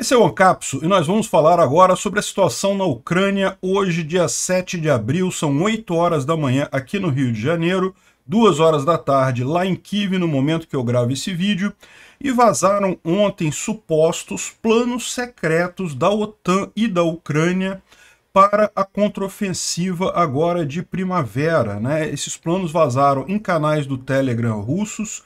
Esse é o Ancapso e nós vamos falar agora sobre a situação na Ucrânia. Hoje, dia 7 de abril, são 8 horas da manhã aqui no Rio de Janeiro, 2 horas da tarde lá em Kiev, no momento que eu gravo esse vídeo. E vazaram ontem supostos planos secretos da OTAN e da Ucrânia para a contraofensiva agora de primavera. Né? Esses planos vazaram em canais do Telegram russos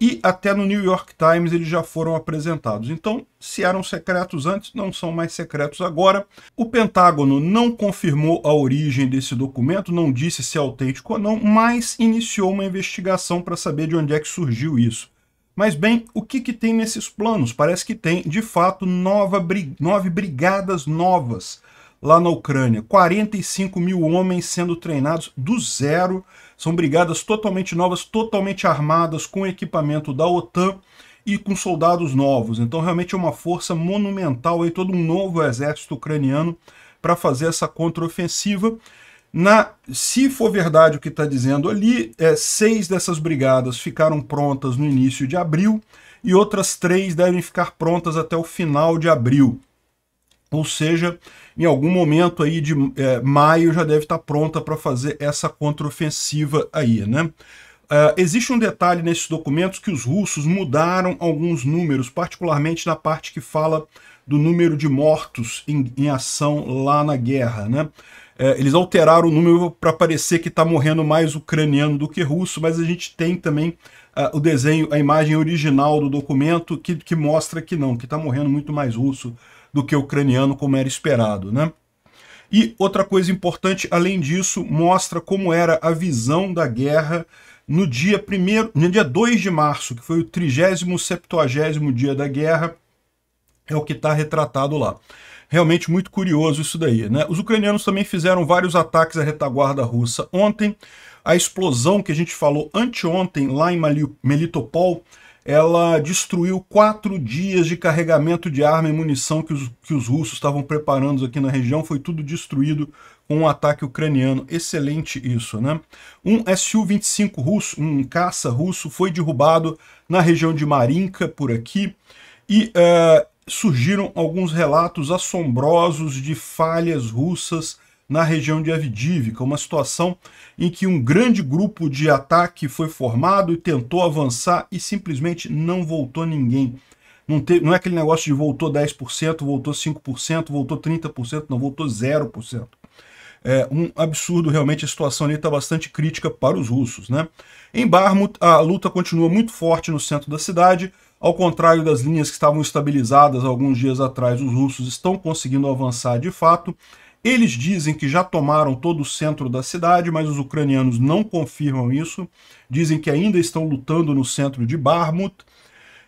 e até no New York Times eles já foram apresentados. Então, se eram secretos antes, não são mais secretos agora. O Pentágono não confirmou a origem desse documento, não disse se é autêntico ou não, mas iniciou uma investigação para saber de onde é que surgiu isso. Mas bem, o que, que tem nesses planos? Parece que tem, de fato, nova nove brigadas novas lá na Ucrânia. 45 mil homens sendo treinados do zero são brigadas totalmente novas, totalmente armadas, com equipamento da OTAN e com soldados novos. Então realmente é uma força monumental aí, todo um novo exército ucraniano para fazer essa contraofensiva. Na, se for verdade o que está dizendo ali, é, seis dessas brigadas ficaram prontas no início de abril e outras três devem ficar prontas até o final de abril. Ou seja, em algum momento aí de é, maio já deve estar pronta para fazer essa contraofensiva aí, né? Uh, existe um detalhe nesses documentos que os russos mudaram alguns números, particularmente na parte que fala do número de mortos em, em ação lá na guerra. Né? É, eles alteraram o número para parecer que está morrendo mais ucraniano do que russo, mas a gente tem também uh, o desenho, a imagem original do documento que, que mostra que não, que está morrendo muito mais russo do que ucraniano, como era esperado. Né? E outra coisa importante, além disso, mostra como era a visão da guerra no dia, primeiro, no dia 2 de março, que foi o 30 dia da guerra, é o que está retratado lá. Realmente muito curioso isso daí. Né? Os ucranianos também fizeram vários ataques à retaguarda russa ontem. A explosão que a gente falou anteontem lá em Melitopol ela destruiu quatro dias de carregamento de arma e munição que os, que os russos estavam preparando aqui na região, foi tudo destruído com um ataque ucraniano. Excelente isso, né? Um Su-25 russo, um caça russo, foi derrubado na região de Marinka, por aqui, e uh, surgiram alguns relatos assombrosos de falhas russas na região de Avdiivka, é uma situação em que um grande grupo de ataque foi formado e tentou avançar e simplesmente não voltou ninguém. Não, teve, não é aquele negócio de voltou 10%, voltou 5%, voltou 30%, não, voltou 0%. É um absurdo, realmente, a situação ali está bastante crítica para os russos. Né? Em Barmut, a luta continua muito forte no centro da cidade, ao contrário das linhas que estavam estabilizadas alguns dias atrás, os russos estão conseguindo avançar de fato, eles dizem que já tomaram todo o centro da cidade, mas os ucranianos não confirmam isso. Dizem que ainda estão lutando no centro de Barmut.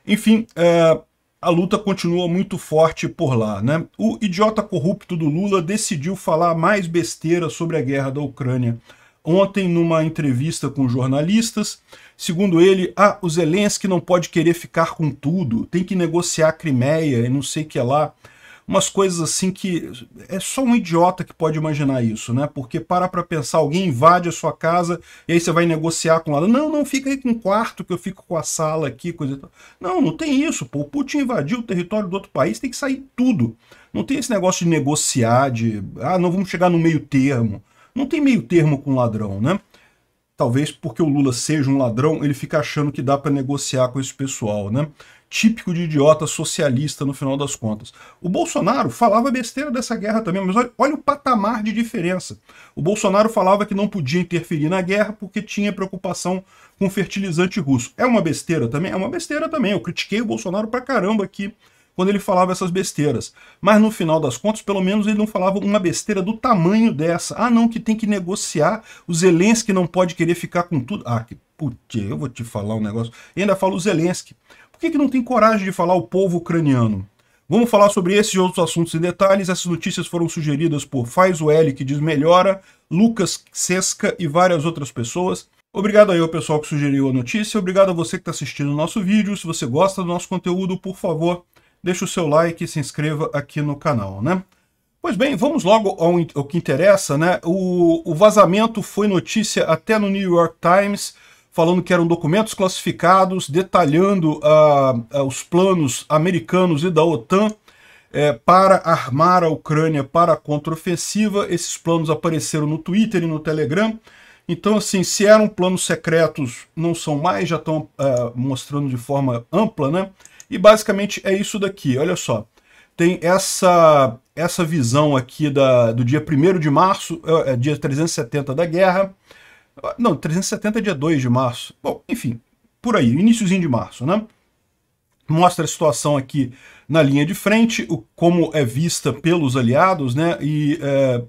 Enfim, é, a luta continua muito forte por lá. Né? O idiota corrupto do Lula decidiu falar mais besteira sobre a guerra da Ucrânia. Ontem, numa entrevista com jornalistas, segundo ele, ah, o Zelensky não pode querer ficar com tudo, tem que negociar a Crimeia e não sei o que lá umas coisas assim que é só um idiota que pode imaginar isso, né? Porque para para pensar, alguém invade a sua casa e aí você vai negociar com ela. Não, não, fica aí com o quarto que eu fico com a sala aqui, coisa e tal. Não, não tem isso, pô. O Putin invadiu o território do outro país, tem que sair tudo. Não tem esse negócio de negociar, de ah, não vamos chegar no meio termo. Não tem meio termo com ladrão, né? Talvez porque o Lula seja um ladrão, ele fica achando que dá para negociar com esse pessoal, né? típico de idiota socialista no final das contas. O Bolsonaro falava besteira dessa guerra também, mas olha, olha, o patamar de diferença. O Bolsonaro falava que não podia interferir na guerra porque tinha preocupação com fertilizante russo. É uma besteira também? É uma besteira também. Eu critiquei o Bolsonaro pra caramba aqui quando ele falava essas besteiras. Mas no final das contas, pelo menos ele não falava uma besteira do tamanho dessa. Ah, não, que tem que negociar. O Zelensky não pode querer ficar com tudo. Ah, que putz, eu vou te falar um negócio. E ainda fala o Zelensky. Por que, que não tem coragem de falar o povo ucraniano? Vamos falar sobre esses e outros assuntos em detalhes. Essas notícias foram sugeridas por Faz o L, que diz melhora, Lucas Sesca e várias outras pessoas. Obrigado aí ao pessoal que sugeriu a notícia. Obrigado a você que está assistindo o nosso vídeo. Se você gosta do nosso conteúdo, por favor, deixe o seu like e se inscreva aqui no canal, né? Pois bem, vamos logo ao, ao que interessa, né? O, o vazamento foi notícia até no New York Times falando que eram documentos classificados, detalhando ah, ah, os planos americanos e da OTAN eh, para armar a Ucrânia para a contraofensiva. Esses planos apareceram no Twitter e no Telegram. Então, assim, se eram planos secretos, não são mais, já estão uh, mostrando de forma ampla, né? E basicamente é isso daqui, olha só. Tem essa, essa visão aqui da, do dia 1 de março, uh, dia 370 da guerra. Não, 370 é dia 2 de março. Bom, enfim, por aí, iníciozinho de março, né? Mostra a situação aqui na linha de frente, o, como é vista pelos aliados, né? E é,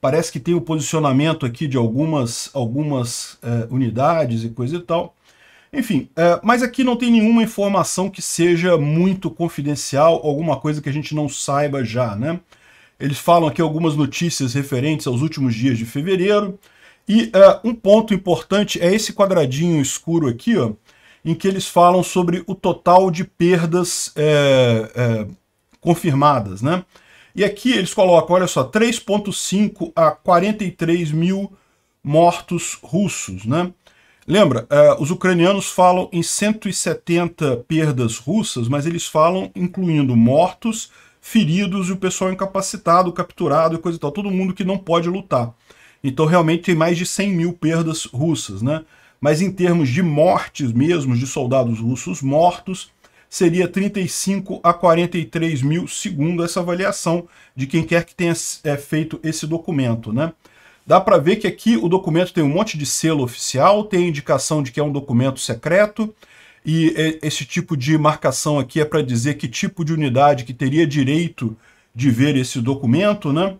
parece que tem o posicionamento aqui de algumas, algumas é, unidades e coisa e tal. Enfim, é, mas aqui não tem nenhuma informação que seja muito confidencial, alguma coisa que a gente não saiba já, né? Eles falam aqui algumas notícias referentes aos últimos dias de fevereiro, e uh, um ponto importante é esse quadradinho escuro aqui, ó, em que eles falam sobre o total de perdas é, é, confirmadas. Né? E aqui eles colocam, olha só, 3,5 a 43 mil mortos russos. Né? Lembra, uh, os ucranianos falam em 170 perdas russas, mas eles falam incluindo mortos, feridos e o pessoal incapacitado, capturado e coisa e tal, todo mundo que não pode lutar. Então realmente tem mais de 100 mil perdas russas, né? Mas em termos de mortes mesmo, de soldados russos mortos, seria 35 a 43 mil, segundo essa avaliação de quem quer que tenha é, feito esse documento, né? Dá para ver que aqui o documento tem um monte de selo oficial, tem indicação de que é um documento secreto, e é, esse tipo de marcação aqui é para dizer que tipo de unidade que teria direito de ver esse documento, né?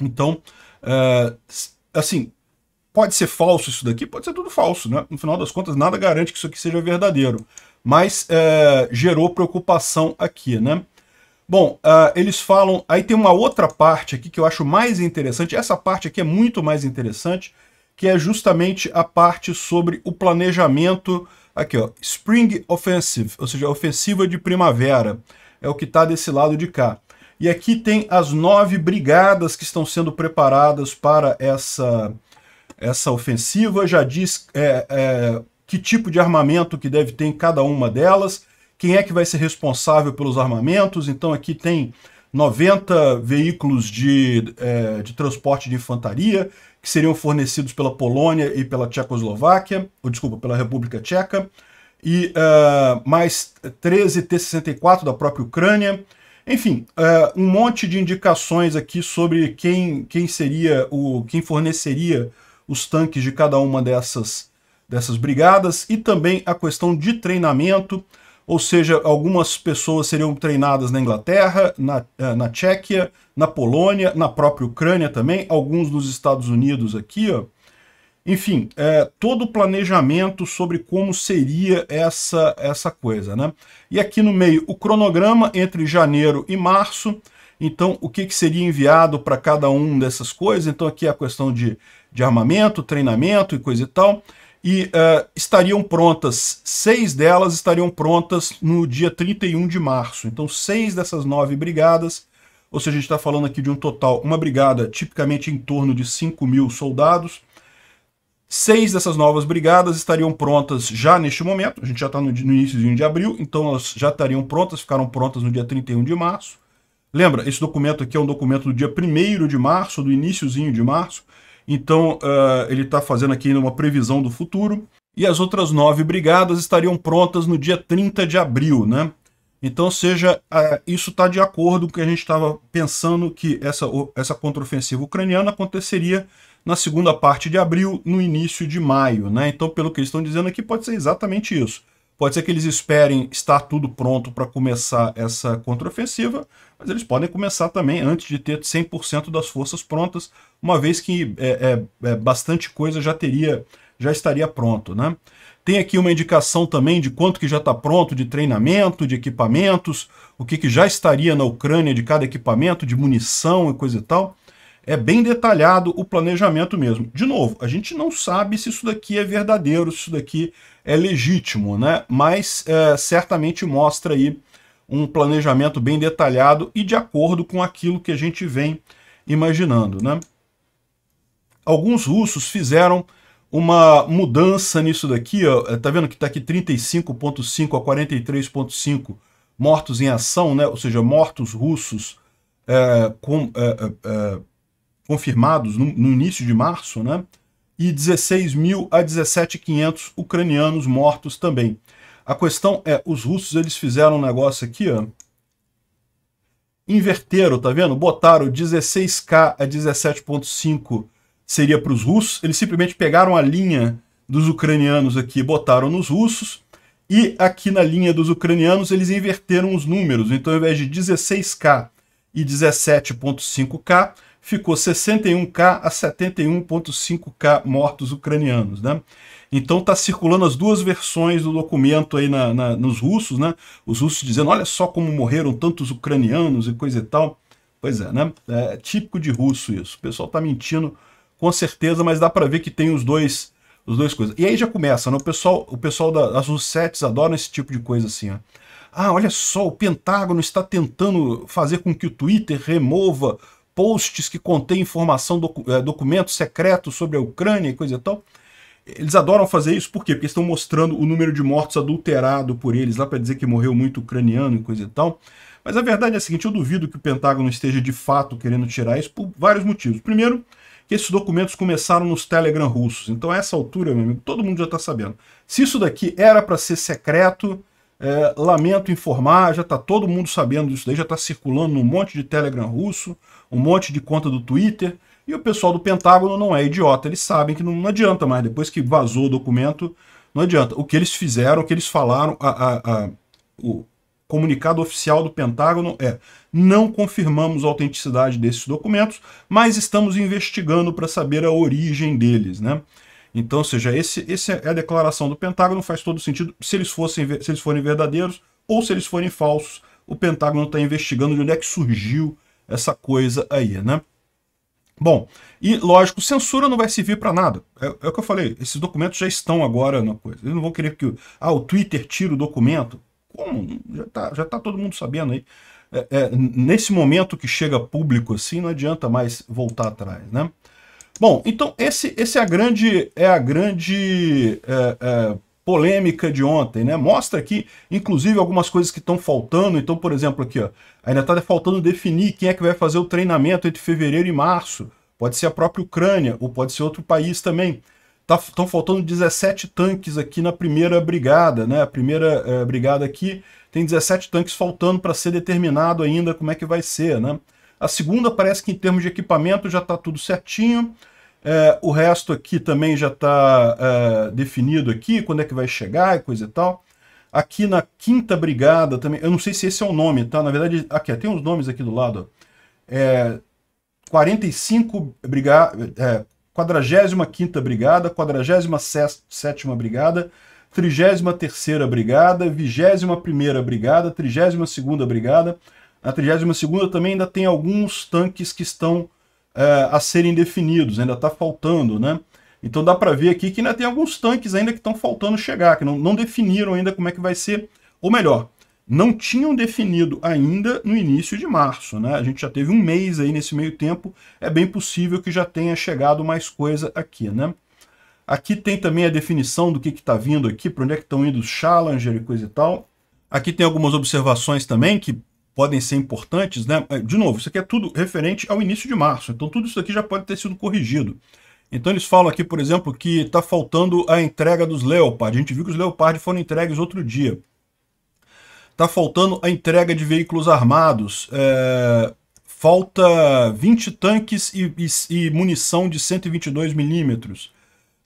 Então, Uh, assim, pode ser falso isso daqui, pode ser tudo falso, né? No final das contas, nada garante que isso aqui seja verdadeiro. Mas uh, gerou preocupação aqui, né? Bom, uh, eles falam... Aí tem uma outra parte aqui que eu acho mais interessante. Essa parte aqui é muito mais interessante, que é justamente a parte sobre o planejamento... Aqui, ó, Spring Offensive, ou seja, ofensiva de primavera. É o que está desse lado de cá. E aqui tem as nove brigadas que estão sendo preparadas para essa, essa ofensiva. Já diz é, é, que tipo de armamento que deve ter em cada uma delas, quem é que vai ser responsável pelos armamentos. Então aqui tem 90 veículos de, é, de transporte de infantaria que seriam fornecidos pela Polônia e pela Tchecoslováquia, ou desculpa, pela República Tcheca, e uh, mais 13 T-64 da própria Ucrânia, enfim, uh, um monte de indicações aqui sobre quem, quem seria o quem forneceria os tanques de cada uma dessas, dessas brigadas e também a questão de treinamento, ou seja, algumas pessoas seriam treinadas na Inglaterra, na, é, na Tchequia, na Polônia, na própria Ucrânia também, alguns nos Estados Unidos aqui, ó, enfim, é, todo o planejamento sobre como seria essa, essa coisa. Né? E aqui no meio, o cronograma entre janeiro e março. Então, o que, que seria enviado para cada um dessas coisas? Então, aqui é a questão de, de armamento, treinamento e coisa e tal e é, estariam prontas, seis delas estariam prontas no dia 31 de março. Então, seis dessas nove brigadas, ou seja, a gente está falando aqui de um total, uma brigada tipicamente em torno de 5 mil soldados, Seis dessas novas brigadas estariam prontas já neste momento, a gente já está no, no início de abril, então elas já estariam prontas, ficaram prontas no dia 31 de março. Lembra, esse documento aqui é um documento do dia 1 de março, do iníciozinho de março, então uh, ele está fazendo aqui uma previsão do futuro. E as outras nove brigadas estariam prontas no dia 30 de abril, né? Então, seja, uh, isso está de acordo com o que a gente estava pensando que essa, essa contraofensiva ucraniana aconteceria na segunda parte de abril, no início de maio. Né? Então, pelo que eles estão dizendo aqui, pode ser exatamente isso. Pode ser que eles esperem estar tudo pronto para começar essa contraofensiva, mas eles podem começar também antes de ter 100% das forças prontas, uma vez que é, é, é, bastante coisa já teria, já estaria pronto, né? Tem aqui uma indicação também de quanto que já está pronto de treinamento, de equipamentos, o que, que já estaria na Ucrânia de cada equipamento, de munição e coisa e tal é bem detalhado o planejamento mesmo. De novo, a gente não sabe se isso daqui é verdadeiro, se isso daqui é legítimo, né? mas é, certamente mostra aí um planejamento bem detalhado e de acordo com aquilo que a gente vem imaginando. Né? Alguns russos fizeram uma mudança nisso daqui, ó, é, tá vendo que está aqui 35.5 a 43.5 mortos em ação, né? ou seja, mortos russos é, com, é, é, é confirmados no, no início de março, né? e 16 mil a 17.500 ucranianos mortos também. A questão é, os russos eles fizeram um negócio aqui, ó, inverteram, tá vendo? Botaram 16k a 17.5 seria para os russos. Eles simplesmente pegaram a linha dos ucranianos aqui, botaram nos russos. E aqui na linha dos ucranianos eles inverteram os números. Então, ao invés de 16k e 17.5k, ficou 61K a 71,5K mortos ucranianos, né? Então está circulando as duas versões do documento aí na, na, nos russos, né? Os russos dizendo, olha só como morreram tantos ucranianos e coisa e tal. Pois é, né? É típico de russo isso. O pessoal está mentindo com certeza, mas dá para ver que tem os dois os dois coisas. E aí já começa, né? O pessoal, o pessoal das Russettes adora esse tipo de coisa assim, ó. Né? Ah, olha só, o Pentágono está tentando fazer com que o Twitter remova posts que contêm informação, docu eh, documentos secretos sobre a Ucrânia e coisa e tal. Eles adoram fazer isso, por quê? Porque estão mostrando o número de mortos adulterado por eles, lá para dizer que morreu muito ucraniano e coisa e tal. Mas a verdade é a seguinte, eu duvido que o Pentágono esteja de fato querendo tirar isso por vários motivos. Primeiro, que esses documentos começaram nos Telegram russos. Então, a essa altura, meu amigo, todo mundo já está sabendo. Se isso daqui era para ser secreto, é, lamento informar, já está todo mundo sabendo disso daí, já está circulando num monte de Telegram russo um monte de conta do Twitter. E o pessoal do Pentágono não é idiota, eles sabem que não, não adianta mais. Depois que vazou o documento, não adianta. O que eles fizeram, o que eles falaram, a, a, a, o comunicado oficial do Pentágono é: não confirmamos a autenticidade desses documentos, mas estamos investigando para saber a origem deles, né? Então, ou seja, esse, essa é a declaração do Pentágono, faz todo sentido. Se eles, fossem, se eles forem verdadeiros ou se eles forem falsos, o Pentágono está investigando de onde é que surgiu essa coisa aí, né? Bom, e lógico, censura não vai servir para nada. É, é, o que eu falei, esses documentos já estão agora na coisa. Eles não vão querer que ah, o Twitter tire o documento. Como? Já tá, já tá todo mundo sabendo aí. É, é, nesse momento que chega público assim, não adianta mais voltar atrás, né? Bom, então esse, esse é a grande, é a grande é, é polêmica de ontem, né? Mostra aqui, inclusive, algumas coisas que estão faltando. Então, por exemplo, aqui, ó, ainda está faltando definir quem é que vai fazer o treinamento entre fevereiro e março. Pode ser a própria Ucrânia ou pode ser outro país também. Estão tá, faltando 17 tanques aqui na primeira brigada, né? A primeira eh, brigada aqui tem 17 tanques faltando para ser determinado ainda como é que vai ser, né? A segunda parece que em termos de equipamento já está tudo certinho. É, o resto aqui também já está é, definido aqui, quando é que vai chegar e coisa e tal. Aqui na Quinta Brigada também, eu não sei se esse é o nome, tá? Na verdade, aqui tem uns nomes aqui do lado. É, 45 é, Brigada, é, 45 Brigada, 47ª Brigada, 33ª Brigada, 21ª Brigada, 32ª Brigada. Na 32 também ainda tem alguns tanques que estão é, a serem definidos, ainda está faltando, né? Então dá para ver aqui que ainda tem alguns tanques ainda que estão faltando chegar, que não, não definiram ainda como é que vai ser, ou melhor, não tinham definido ainda no início de março, né? A gente já teve um mês aí nesse meio tempo, é bem possível que já tenha chegado mais coisa aqui, né? Aqui tem também a definição do que está vindo aqui, para onde é que estão indo os Challenger e coisa e tal. Aqui tem algumas observações também que podem ser importantes, né? É, de novo, isso aqui é tudo referente ao início de março, então tudo isso aqui já pode ter sido corrigido. Então eles falam aqui, por exemplo, que está faltando a entrega dos Leopard. A gente viu que os Leopard foram entregues outro dia. Está faltando a entrega de veículos armados. É... Falta 20 tanques e, e, e munição de 122 milímetros.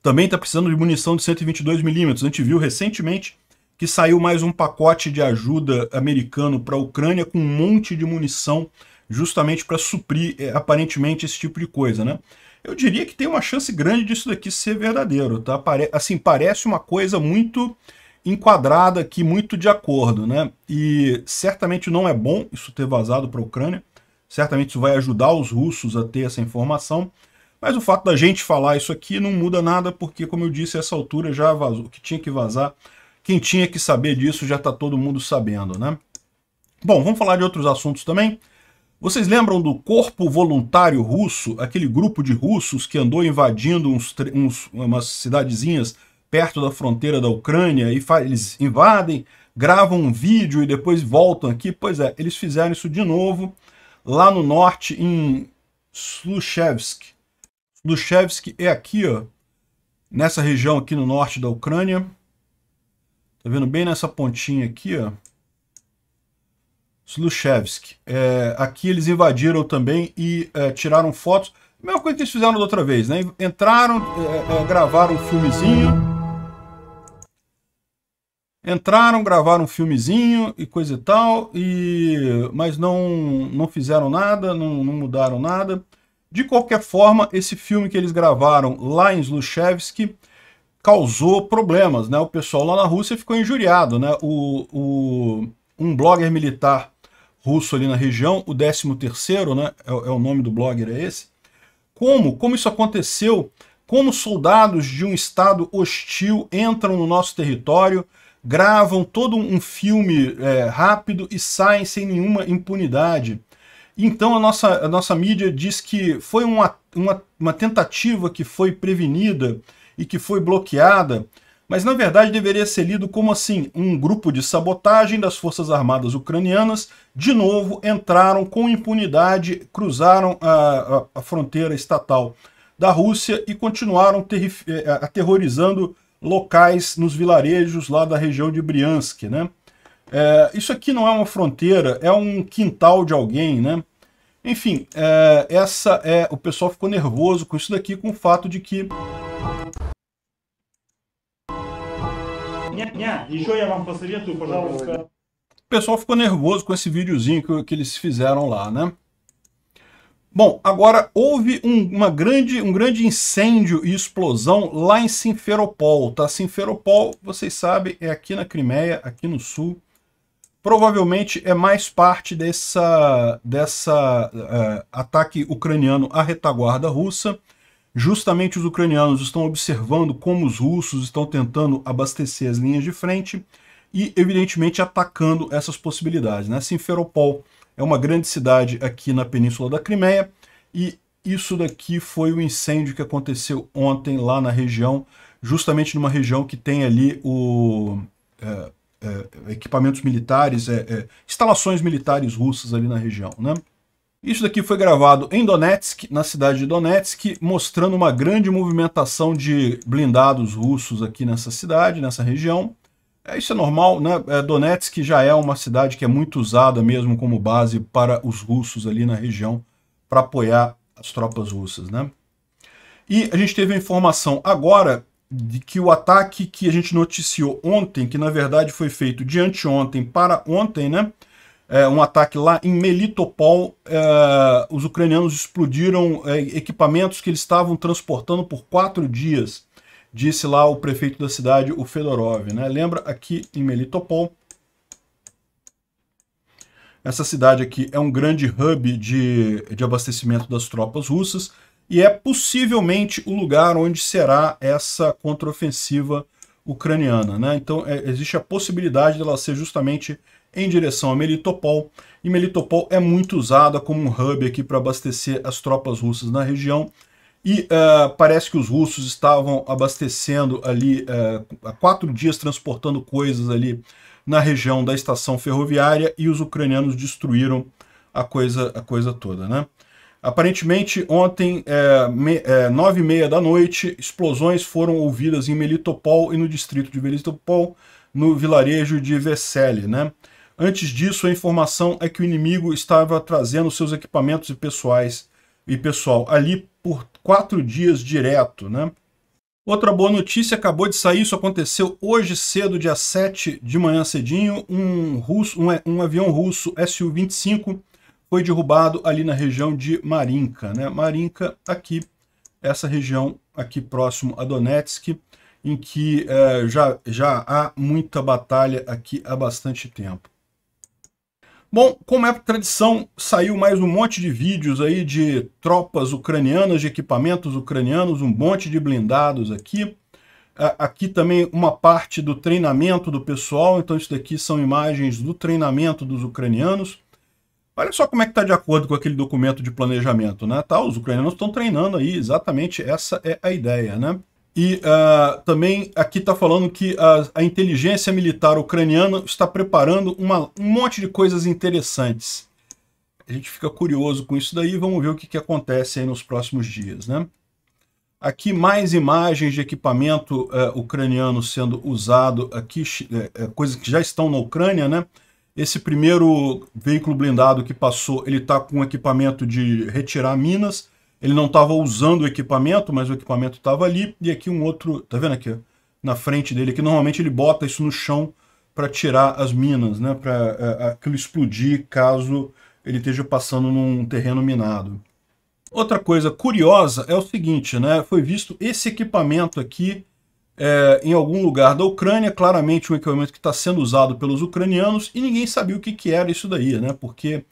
Também está precisando de munição de 122 milímetros. A gente viu recentemente que saiu mais um pacote de ajuda americano para a Ucrânia com um monte de munição justamente para suprir é, aparentemente esse tipo de coisa, né? Eu diria que tem uma chance grande disso daqui ser verdadeiro, tá? Pare assim, parece uma coisa muito enquadrada aqui, muito de acordo, né? E certamente não é bom isso ter vazado para a Ucrânia, certamente isso vai ajudar os russos a ter essa informação, mas o fato da gente falar isso aqui não muda nada, porque, como eu disse, a essa altura já vazou, o que tinha que vazar quem tinha que saber disso já está todo mundo sabendo, né? Bom, vamos falar de outros assuntos também. Vocês lembram do Corpo Voluntário Russo, aquele grupo de russos que andou invadindo uns, uns, umas cidadezinhas perto da fronteira da Ucrânia e eles invadem, gravam um vídeo e depois voltam aqui? Pois é, eles fizeram isso de novo lá no norte, em Sluchevsk. Sluchevsk é aqui, ó, nessa região aqui no norte da Ucrânia. Tá vendo bem nessa pontinha aqui, ó? Slushevsk. É, aqui eles invadiram também e é, tiraram fotos. A mesma coisa que eles fizeram da outra vez, né? Entraram, é, é, gravaram um filmezinho. Entraram, gravaram um filmezinho e coisa e tal, e... mas não, não fizeram nada, não, não mudaram nada. De qualquer forma, esse filme que eles gravaram lá em Slushevsk causou problemas, né? O pessoal lá na Rússia ficou injuriado, né? O, o, um blogger militar russo ali na região, o 13º, né? É, é o nome do blogger, é esse. Como? Como isso aconteceu? Como soldados de um estado hostil entram no nosso território, gravam todo um filme é, rápido e saem sem nenhuma impunidade. Então a nossa, a nossa mídia diz que foi uma, uma, uma tentativa que foi prevenida e que foi bloqueada, mas na verdade deveria ser lido como assim, um grupo de sabotagem das forças armadas ucranianas, de novo entraram com impunidade, cruzaram a, a, a fronteira estatal da Rússia e continuaram eh, aterrorizando locais nos vilarejos lá da região de Briansk, né? É, isso aqui não é uma fronteira, é um quintal de alguém, né? Enfim, é, essa é o pessoal ficou nervoso com isso daqui, com o fato de que Еще я вам посоветую, пожалуйста. O pessoal ficou nervoso com esse videozinho que, que eles fizeram lá, né? Bom, agora houve um, uma grande, um grande incêndio e explosão lá em Simferopol, tá? Simferopol, vocês sabem, é aqui na Crimeia, aqui no sul. Provavelmente é mais parte dessa, dessa uh, ataque ucraniano à retaguarda russa. Justamente os ucranianos estão observando como os russos estão tentando abastecer as linhas de frente e, evidentemente, atacando essas possibilidades. Né? Simferopol é uma grande cidade aqui na Península da Crimeia e isso daqui foi o incêndio que aconteceu ontem lá na região, justamente numa região que tem ali o, é, é, equipamentos militares, é, é instalações militares russas ali na região. Né? Isso daqui foi gravado em Donetsk, na cidade de Donetsk, mostrando uma grande movimentação de blindados russos aqui nessa cidade, nessa região. É, isso é normal, né? É, Donetsk já é uma cidade que é muito usada mesmo como base para os russos ali na região para apoiar as tropas russas, né? E a gente teve a informação agora de que o ataque que a gente noticiou ontem, que na verdade foi feito de anteontem para ontem, né? é, um ataque lá em Melitopol. É, os ucranianos explodiram é, equipamentos que eles estavam transportando por quatro dias, disse lá o prefeito da cidade, o Fedorov. Né? Lembra aqui em Melitopol. Essa cidade aqui é um grande hub de, de abastecimento das tropas russas e é possivelmente o lugar onde será essa contraofensiva ucraniana. Né? Então é, existe a possibilidade dela ser justamente em direção a Melitopol, e Melitopol é muito usada como um hub aqui para abastecer as tropas russas na região, e uh, parece que os russos estavam abastecendo ali, uh, há quatro dias transportando coisas ali na região da estação ferroviária, e os ucranianos destruíram a coisa, a coisa toda, né? Aparentemente, ontem, é, nove e meia da noite, explosões foram ouvidas em Melitopol e no distrito de Melitopol, no vilarejo de Vesely, né? Antes disso, a informação é que o inimigo estava trazendo seus equipamentos e pessoais e pessoal ali por quatro dias direto, né? Outra boa notícia acabou de sair, isso aconteceu hoje cedo, dia 7 de manhã cedinho, um, russo, um, um avião russo Su-25 foi derrubado ali na região de Marinka, né? Marinka aqui, essa região aqui próximo a Donetsk, em que é, já, já há muita batalha aqui há bastante tempo. Bom, como é tradição, saiu mais um monte de vídeos aí de tropas ucranianas, de equipamentos ucranianos, um monte de blindados aqui. Aqui também uma parte do treinamento do pessoal, então isso daqui são imagens do treinamento dos ucranianos. Olha só como é que está de acordo com aquele documento de planejamento, né? Tá, os ucranianos estão treinando aí, exatamente essa é a ideia, né? E uh, também aqui está falando que a, ah, a, inteligência militar ucraniana está preparando uma, um monte de coisas interessantes. A gente fica curioso com isso daí, vamos ver o que, que acontece nos próximos dias. Né? Aqui mais imagens de equipamento uh, ucraniano sendo usado aqui, eh, eh, coisas que já estão na Ucrânia. Né? Esse primeiro veículo blindado que passou, ele está com equipamento de retirar minas ele não estava usando o equipamento, mas o equipamento estava ali. E aqui um outro, tá vendo aqui? Na frente dele, que normalmente ele bota isso no chão para tirar as minas, né? Para é, é, aquilo explodir caso ele esteja passando num terreno minado. Outra coisa curiosa é o seguinte, né? Foi visto esse equipamento aqui é, em algum lugar da Ucrânia, claramente um equipamento que está sendo usado pelos ucranianos e ninguém sabia o que, que era isso daí, né? Porque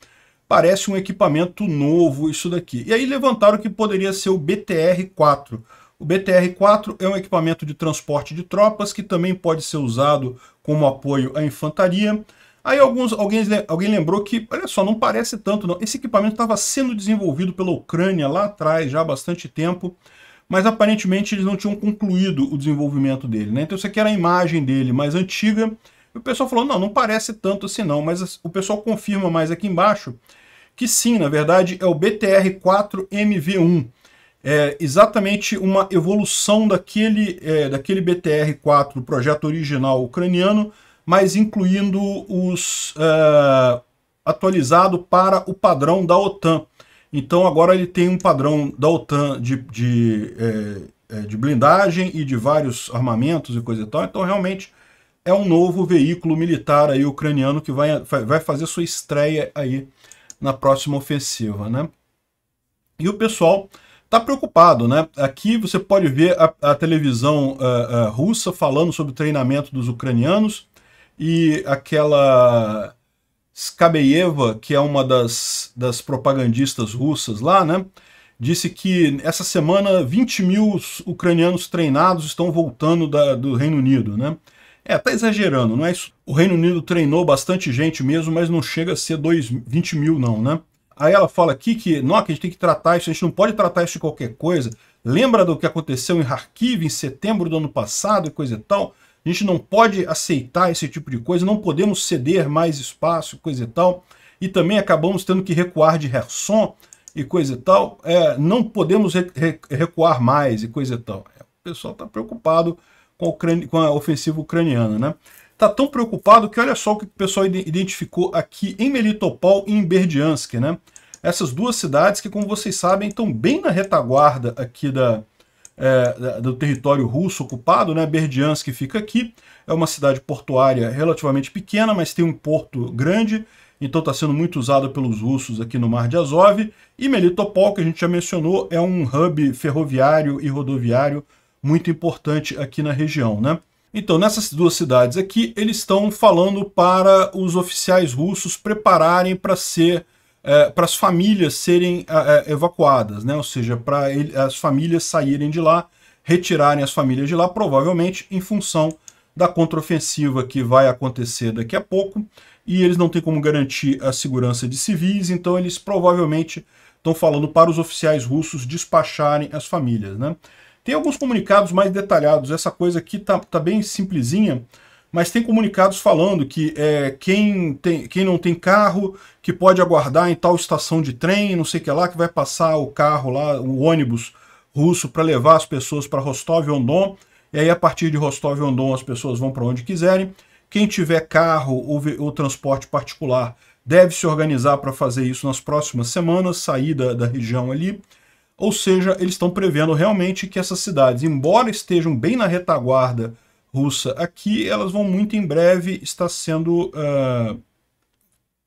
parece um equipamento novo isso daqui. E aí levantaram que poderia ser o BTR-4. O BTR-4 é um equipamento de transporte de tropas que também pode ser usado como apoio à infantaria. Aí alguns, alguém, alguém lembrou que, olha só, não parece tanto não. Esse equipamento estava sendo desenvolvido pela Ucrânia lá atrás, já há bastante tempo, mas aparentemente eles não tinham concluído o desenvolvimento dele. Né? Então isso aqui era a imagem dele mais antiga, o pessoal falou, não, não parece tanto assim não, mas o pessoal confirma mais aqui embaixo que sim, na verdade, é o BTR-4MV1. É exatamente uma evolução daquele, é, daquele BTR-4, do projeto original ucraniano, mas incluindo os uh, atualizado para o padrão da OTAN. Então agora ele tem um padrão da OTAN de, de, é, é, de blindagem e de vários armamentos e coisa e tal. Então realmente é um novo veículo militar aí ucraniano que vai, vai fazer sua estreia aí na próxima ofensiva, né? E o pessoal está preocupado, né? Aqui você pode ver a, a televisão uh, uh, russa falando sobre o treinamento dos ucranianos e aquela Skabeyeva, que é uma das, das propagandistas russas lá, né? Disse que essa semana 20 mil ucranianos treinados estão voltando da, do Reino Unido, né? É, tá exagerando, não é isso? O Reino Unido treinou bastante gente mesmo, mas não chega a ser dois, 20 mil não, né? Aí ela fala aqui que, não, que a gente tem que tratar isso, a gente não pode tratar isso de qualquer coisa. Lembra do que aconteceu em Kharkiv em setembro do ano passado e coisa e tal? A gente não pode aceitar esse tipo de coisa, não podemos ceder mais espaço, coisa e tal. E também acabamos tendo que recuar de Herson e coisa e tal. É, não podemos recuar mais e coisa e tal. É, o pessoal está preocupado com a, Ucrânia, com a ofensiva ucraniana, né? Tá tão preocupado que olha só o que o pessoal identificou aqui em Melitopol e em Berdiansk, né? Essas duas cidades que, como vocês sabem, estão bem na retaguarda aqui da, é, do território russo ocupado, né? Berdiansk fica aqui, é uma cidade portuária relativamente pequena, mas tem um porto grande, então está sendo muito usada pelos russos aqui no Mar de Azov. E Melitopol, que a gente já mencionou, é um hub ferroviário e rodoviário muito importante aqui na região, né? Então, nessas duas cidades aqui, eles estão falando para os oficiais russos prepararem para ser é, para as famílias serem é, é evacuadas, né? ou seja, para as famílias saírem de lá, retirarem as famílias de lá, provavelmente em função da contraofensiva que vai acontecer daqui a pouco, e eles não têm como garantir a segurança de civis, então eles provavelmente estão falando para os oficiais russos despacharem as famílias. Né? Tem alguns comunicados mais detalhados, essa coisa aqui tá, tá bem simplesinha, mas tem comunicados falando que é, quem, tem, quem não tem carro, que pode aguardar em tal estação de trem, não sei o que lá, que vai passar o carro lá, o ônibus russo para levar as pessoas para rostov on e aí a partir de rostov on as pessoas vão para onde quiserem. Quem tiver carro ou, ou transporte particular deve se organizar para fazer isso nas próximas semanas, sair da região ali. Ou seja, eles estão prevendo realmente que essas cidades, embora estejam bem na retaguarda russa aqui, elas vão muito em breve estar sendo uh,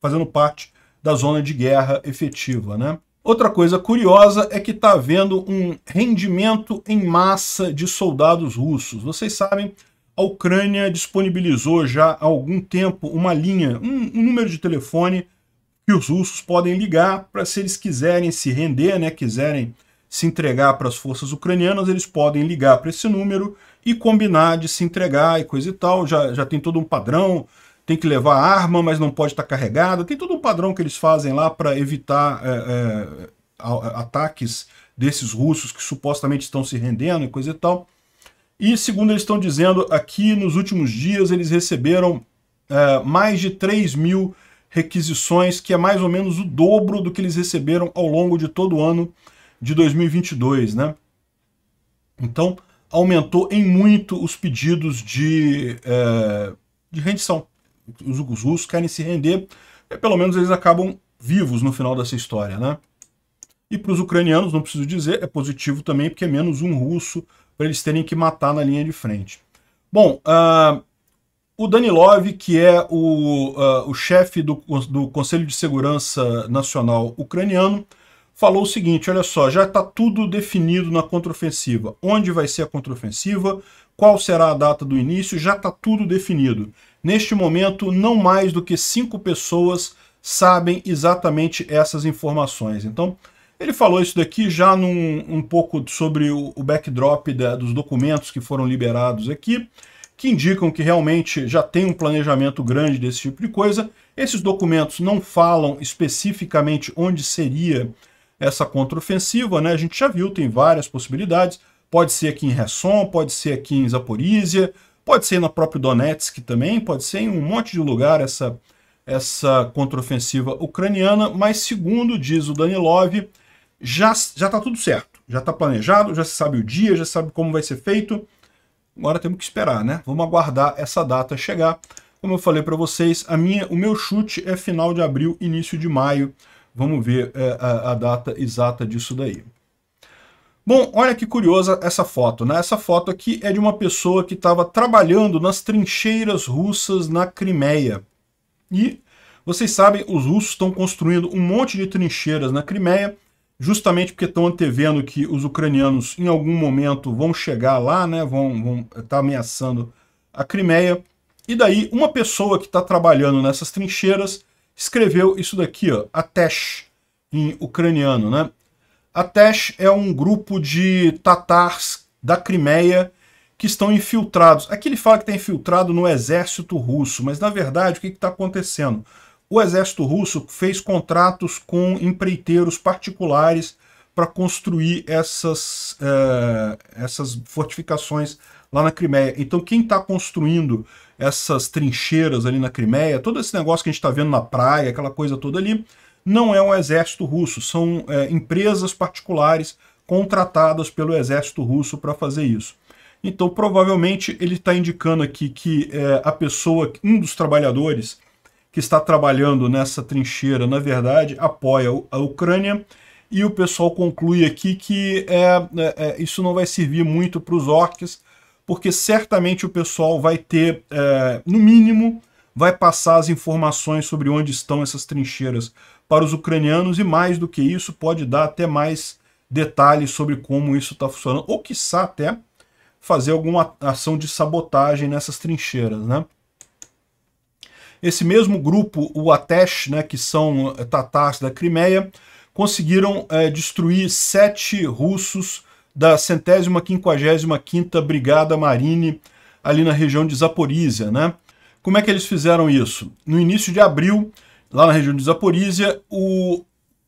fazendo parte da zona de guerra efetiva, né? Outra coisa curiosa é que está havendo um rendimento em massa de soldados russos. Vocês sabem, a Ucrânia disponibilizou já há algum tempo uma linha, um, um número de telefone que os russos podem ligar para se eles quiserem se render, né, quiserem se entregar para as forças ucranianas, eles podem ligar para esse número e combinar de se entregar e coisa e tal. Já, já tem todo um padrão, tem que levar arma, mas não pode estar tá carregada. Tem todo um padrão que eles fazem lá para evitar é, é, ataques desses russos que supostamente estão se rendendo e coisa e tal. E segundo eles estão dizendo, aqui nos últimos dias eles receberam é, mais de 3 mil requisições, que é mais ou menos o dobro do que eles receberam ao longo de todo o ano de 2022, né? Então, aumentou em muito os pedidos de, é, de rendição. Os, os russos querem se render, e é, pelo menos eles acabam vivos no final dessa história, né? E para os ucranianos, não preciso dizer, é positivo também, porque é menos um russo para eles terem que matar na linha de frente. Bom, uh, o Danilov, que é o, uh, o chefe do, do Conselho de Segurança Nacional ucraniano, falou o seguinte, olha só, já está tudo definido na contraofensiva. Onde vai ser a contraofensiva? Qual será a data do início? Já está tudo definido. Neste momento, não mais do que cinco pessoas sabem exatamente essas informações. Então, ele falou isso daqui já num, um pouco sobre o, o backdrop da, dos documentos que foram liberados aqui que indicam que realmente já tem um planejamento grande desse tipo de coisa. Esses documentos não falam especificamente onde seria essa contraofensiva, né? A gente já viu, tem várias possibilidades. Pode ser aqui em Resson, pode ser aqui em Zaporizhia, pode ser na própria Donetsk também, pode ser em um monte de lugar essa, essa contraofensiva ucraniana, mas segundo diz o Danilov, já está tudo certo, já está planejado, já se sabe o dia, já se sabe como vai ser feito, Agora temos que esperar, né? Vamos aguardar essa data chegar. Como eu falei para vocês, a minha, o meu chute é final de abril, início de maio. Vamos ver é, a, a data exata disso daí. Bom, olha que curiosa essa foto, né? Essa foto aqui é de uma pessoa que estava trabalhando nas trincheiras russas na Crimeia. E vocês sabem, os russos estão construindo um monte de trincheiras na Crimeia justamente porque estão antevendo que os ucranianos em algum momento vão chegar lá, né, vão, vão estar tá ameaçando a Crimeia. E daí uma pessoa que está trabalhando nessas trincheiras escreveu isso daqui, ó, Atesh, em ucraniano, né? Atesh é um grupo de tatars da Crimeia que estão infiltrados. Aqui ele fala que está infiltrado no exército russo, mas na verdade o que está acontecendo? o exército russo fez contratos com empreiteiros particulares para construir essas, eh, essas fortificações lá na Crimeia. Então, quem está construindo essas trincheiras ali na Crimeia, todo esse negócio que a gente está vendo na praia, aquela coisa toda ali, não é um exército russo, são eh, empresas particulares contratadas pelo exército russo para fazer isso. Então, provavelmente, ele está indicando aqui que eh, a pessoa, um dos trabalhadores, que está trabalhando nessa trincheira, na verdade, apoia a Ucrânia. E o pessoal conclui aqui que é, é, é, isso não vai servir muito para os orques, porque certamente o pessoal vai ter, é, no mínimo, vai passar as informações sobre onde estão essas trincheiras para os ucranianos e mais do que isso, pode dar até mais detalhes sobre como isso está funcionando, ou quiçá até fazer alguma ação de sabotagem nessas trincheiras, né? Esse mesmo grupo, o Atesh, né, que são eh, tatars da Crimeia, conseguiram é, destruir sete russos da centésima quinquagésima quinta Brigada Marine ali na região de Zaporísia, né? Como é que eles fizeram isso? No início de abril, lá na região de Zaporísia, o,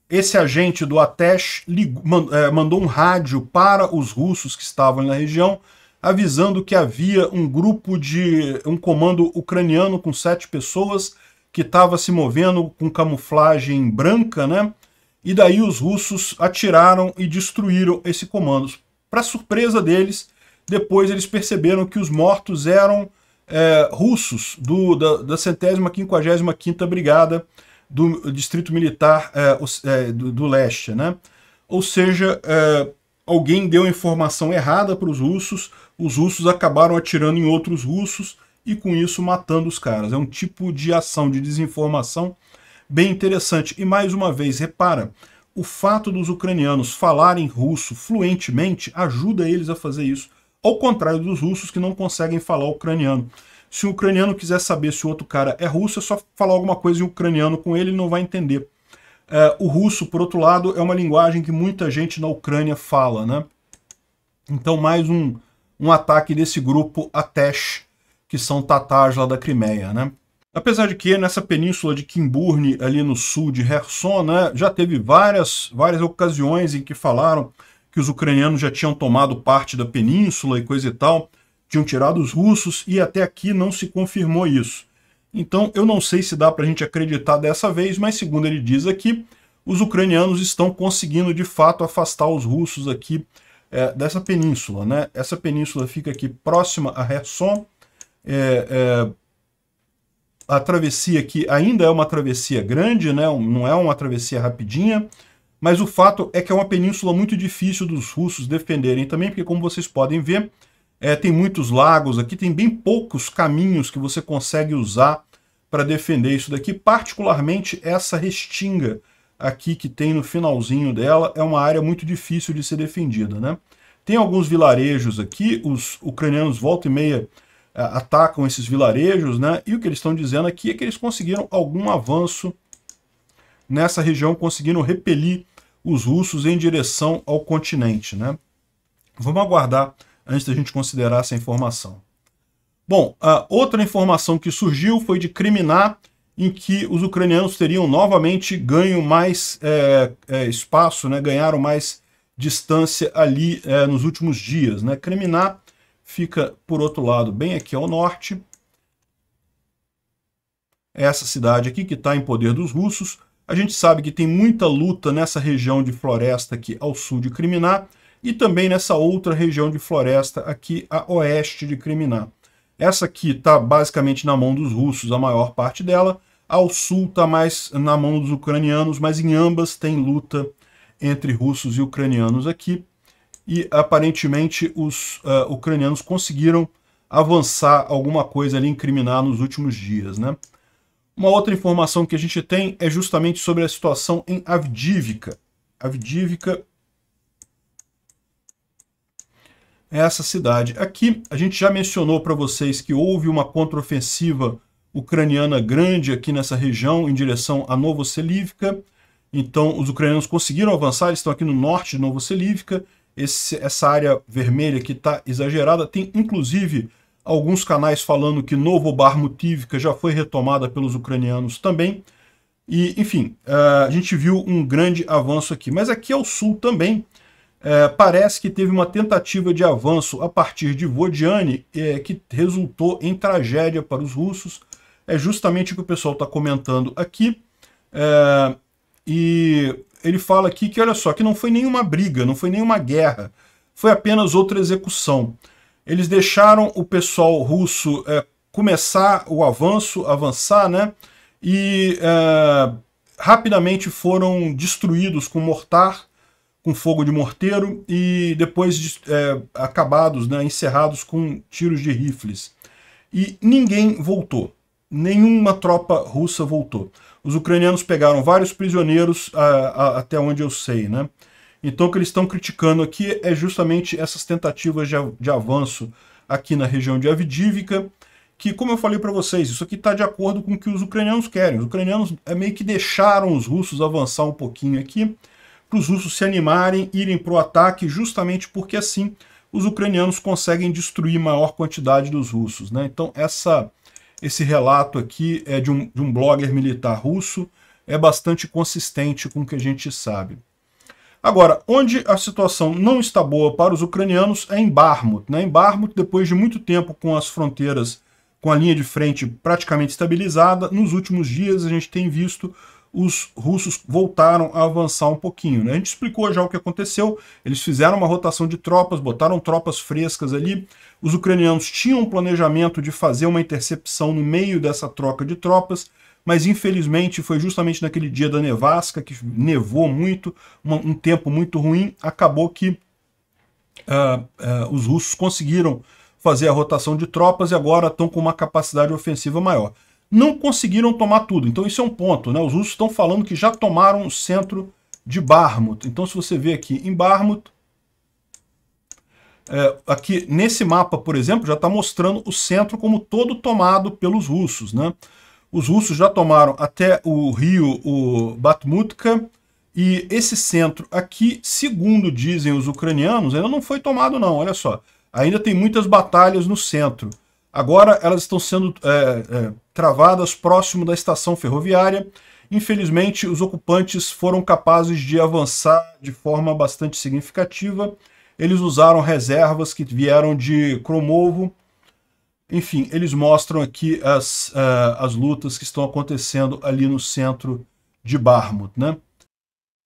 esse agente do Atesh ligou, eh, mandou um rádio para os russos que estavam na região, avisando que havia um grupo de um comando ucraniano com sete pessoas que estava se movendo com camuflagem branca, né? E daí os russos atiraram e destruíram esse comando. Para surpresa deles, depois eles perceberam que os mortos eram é, russos do, da, da centésima quinquagésima quinta brigada do Distrito Militar é, é do, do, Leste, né? Ou seja, é, alguém deu a informação errada para os russos, os russos acabaram atirando em outros russos e com isso matando os caras. É um tipo de ação de desinformação bem interessante. E mais uma vez, repara, o fato dos ucranianos falarem russo fluentemente ajuda eles a fazer isso, ao contrário dos russos que não conseguem falar ucraniano. Se um ucraniano quiser saber se o outro cara é russo, é só falar alguma coisa em ucraniano com ele, ele não vai entender. Uh, o russo, por outro lado, é uma linguagem que muita gente na Ucrânia fala, né? Então, mais um, um ataque desse grupo Atesh, que são tatars lá da Crimeia, né? Apesar de que nessa península de Kimburne, ali no sul de Kherson, né, já teve várias, várias ocasiões em que falaram que os ucranianos já tinham tomado parte da península e coisa e tal, tinham tirado os russos, e até aqui não se confirmou isso. Então, eu não sei se dá para a gente acreditar dessa vez, mas segundo ele diz aqui, os ucranianos estão conseguindo de fato afastar os russos aqui é, dessa península. Né? Essa península fica aqui próxima a Kherson. É, é, a travessia aqui ainda é uma travessia grande, né? não é uma travessia rapidinha, mas o fato é que é uma península muito difícil dos russos defenderem também, porque como vocês podem ver, é, tem muitos lagos aqui, tem bem poucos caminhos que você consegue usar para defender isso daqui, particularmente essa restinga aqui que tem no finalzinho dela, é uma área muito difícil de ser defendida, né? Tem alguns vilarejos aqui, os ucranianos volta e meia é, atacam esses vilarejos, né? E o que eles estão dizendo aqui é que eles conseguiram algum avanço nessa região, conseguiram repelir os russos em direção ao continente, né? Vamos aguardar antes da gente considerar essa informação. Bom, outra informação que surgiu foi de Criminá, em que os ucranianos teriam novamente ganho mais é, é, espaço, né, ganharam mais distância ali é, nos últimos dias. Né? Criminá fica, por outro lado, bem aqui ao norte. Essa cidade aqui que está em poder dos russos. A gente sabe que tem muita luta nessa região de floresta aqui ao sul de Criminá e também nessa outra região de floresta aqui a oeste de Kriminá. Essa aqui está basicamente na mão dos russos, a maior parte dela. Ao sul está mais na mão dos ucranianos, mas em ambas tem luta entre russos e ucranianos aqui. E aparentemente os uh, ucranianos conseguiram avançar alguma coisa ali em Kriminá nos últimos dias. Né? Uma outra informação que a gente tem é justamente sobre a situação em Avdivka. Avdivka essa cidade. Aqui a gente já mencionou para vocês que houve uma contraofensiva ucraniana grande aqui nessa região em direção a Novoselivka. Então os ucranianos conseguiram avançar, eles estão aqui no norte de Novoselivka. Esse, essa área vermelha aqui está exagerada. Tem inclusive alguns canais falando que Novo Barmutivka já foi retomada pelos ucranianos também. E, enfim, eh, a gente viu um grande avanço aqui. Mas aqui ao sul também, é, parece que teve uma tentativa de avanço a partir de Vodiane é, que resultou em tragédia para os russos. É justamente o que o pessoal está comentando aqui. É, e ele fala aqui que, olha só, que não foi nenhuma briga, não foi nenhuma guerra, foi apenas outra execução. Eles deixaram o pessoal russo é, começar o avanço, avançar, né? E é, rapidamente foram destruídos com mortar, com fogo de morteiro e depois é, acabados, né, encerrados com tiros de rifles. E ninguém voltou. Nenhuma tropa russa voltou. Os ucranianos pegaram vários prisioneiros, a, a, até onde eu sei. Né? Então o que eles estão criticando aqui é justamente essas tentativas de, de avanço aqui na região de Avdívica, que, como eu falei para vocês, isso aqui está de acordo com o que os ucranianos querem. Os ucranianos é, meio que deixaram os russos avançar um pouquinho aqui, para os russos se animarem, irem para o ataque, justamente porque assim os ucranianos conseguem destruir maior quantidade dos russos. Né? Então essa, esse relato aqui é de um, de um blogger militar russo, é bastante consistente com o que a gente sabe. Agora, onde a situação não está boa para os ucranianos é em Barmut. Né? Em Barmut, depois de muito tempo com as fronteiras, com a linha de frente praticamente estabilizada, nos últimos dias a gente tem visto os russos voltaram a avançar um pouquinho. Né? A gente explicou já o que aconteceu, eles fizeram uma rotação de tropas, botaram tropas frescas ali, os ucranianos tinham um planejamento de fazer uma intercepção no meio dessa troca de tropas, mas infelizmente foi justamente naquele dia da nevasca, que nevou muito, um tempo muito ruim, acabou que uh, uh, os russos conseguiram fazer a rotação de tropas e agora estão com uma capacidade ofensiva maior não conseguiram tomar tudo. Então isso é um ponto, né? Os russos estão falando que já tomaram o centro de Barmut. Então se você ver aqui em Barmut, é, aqui nesse mapa, por exemplo, já está mostrando o centro como todo tomado pelos russos, né? Os russos já tomaram até o rio o Batmutka, e esse centro aqui, segundo dizem os ucranianos, ainda não foi tomado não, olha só. Ainda tem muitas batalhas no centro. Agora elas estão sendo é, é, travadas próximo da estação ferroviária. Infelizmente, os ocupantes foram capazes de avançar de forma bastante significativa. Eles usaram reservas que vieram de Cromovo. Enfim, eles mostram aqui as, uh, as lutas que estão acontecendo ali no centro de Barmut. Né?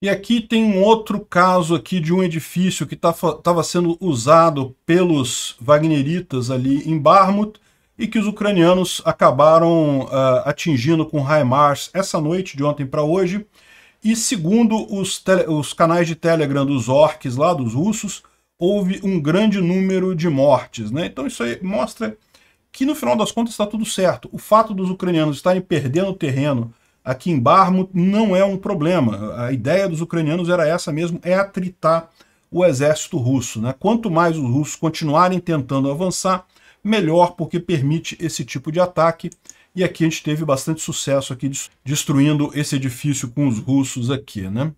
E aqui tem um outro caso aqui de um edifício que estava tá sendo usado pelos wagneritas ali em Barmut e que os ucranianos acabaram uh, atingindo com HIMARS essa noite, de ontem para hoje. E segundo os, os, canais de Telegram dos orques lá, dos russos, houve um grande número de mortes. Né? Então isso aí mostra que no final das contas está tudo certo. O fato dos ucranianos estarem perdendo terreno aqui em Barmut não é um problema. A ideia dos ucranianos era essa mesmo, é atritar o exército russo. Né? Quanto mais os russos continuarem tentando avançar, melhor, porque permite esse tipo de ataque. E aqui a gente teve bastante sucesso aqui destruindo esse edifício com os russos aqui, né?